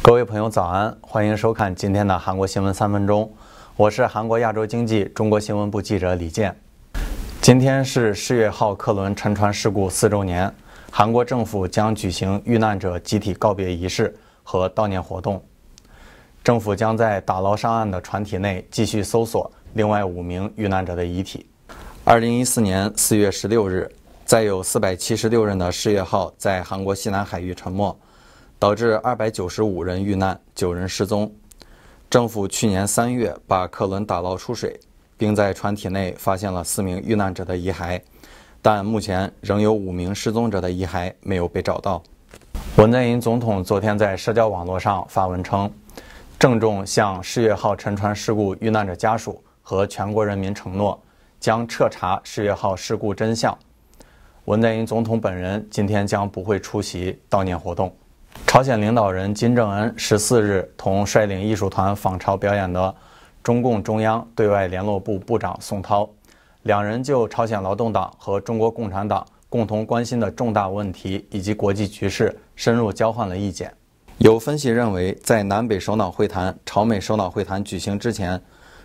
各位朋友，早安！欢迎收看今天的韩国新闻三分钟。我是韩国亚洲经济中国新闻部记者李健。今天是世越号客轮沉船事故四周年，韩国政府将举行遇难者集体告别仪式和悼念活动。政府将在打捞上岸的船体内继续搜索另外五名遇难者的遗体。二零一四年四月十六日，载有四百七十六人的世越号在韩国西南海域沉没。导致二百九十五人遇难，九人失踪。政府去年三月把客轮打捞出水，并在船体内发现了四名遇难者的遗骸，但目前仍有五名失踪者的遗骸没有被找到。文在寅总统昨天在社交网络上发文称，郑重向世越号沉船事故遇难者家属和全国人民承诺，将彻查世越号事故真相。文在寅总统本人今天将不会出席悼念活动。朝鲜领导人金正恩十四日同率领艺术团访朝表演的中共中央对外联络部部长宋涛，两人就朝鲜劳动党和中国共产党共同关心的重大问题以及国际局势深入交换了意见。有分析认为，在南北首脑会谈、朝美首脑会谈举行之前，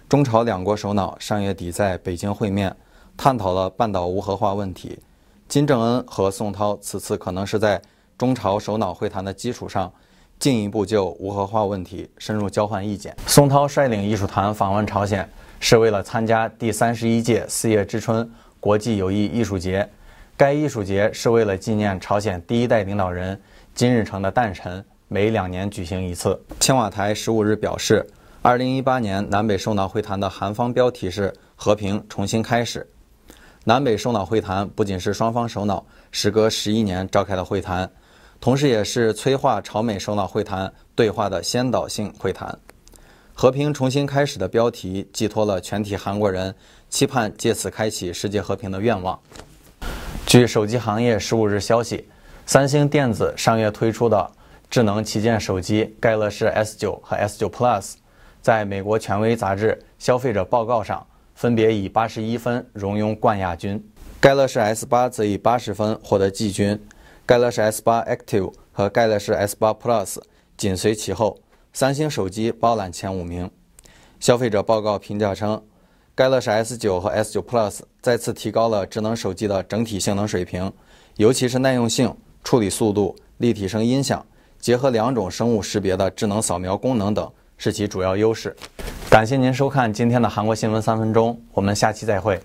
中朝两国首脑上月底在北京会面，探讨了半岛无核化问题。金正恩和宋涛此次可能是在。中朝首脑会谈的基础上，进一步就无核化问题深入交换意见。宋涛率领艺术团访问朝鲜，是为了参加第三十一届四月之春国际友谊艺术节。该艺术节是为了纪念朝鲜第一代领导人金日成的诞辰，每两年举行一次。青瓦台十五日表示，二零一八年南北首脑会谈的韩方标题是“和平重新开始”。南北首脑会谈不仅是双方首脑时隔十一年召开的会谈。同时，也是催化朝美首脑会谈对话的先导性会谈。和平重新开始的标题寄托了全体韩国人期盼借此开启世界和平的愿望。据手机行业十五日消息，三星电子上月推出的智能旗舰手机盖乐世 S 九和 S 九 Plus，在美国权威杂志《消费者报告》上分别以八十一分荣膺冠亚军，盖乐世 S 八则以八十分获得季军。盖乐士 S8 Active 和盖乐士 S8 Plus 紧随其后，三星手机包揽前五名。消费者报告评价称，盖乐士 S9 和 S9 Plus 再次提高了智能手机的整体性能水平，尤其是耐用性、处理速度、立体声音响，结合两种生物识别的智能扫描功能等是其主要优势。感谢您收看今天的韩国新闻三分钟，我们下期再会。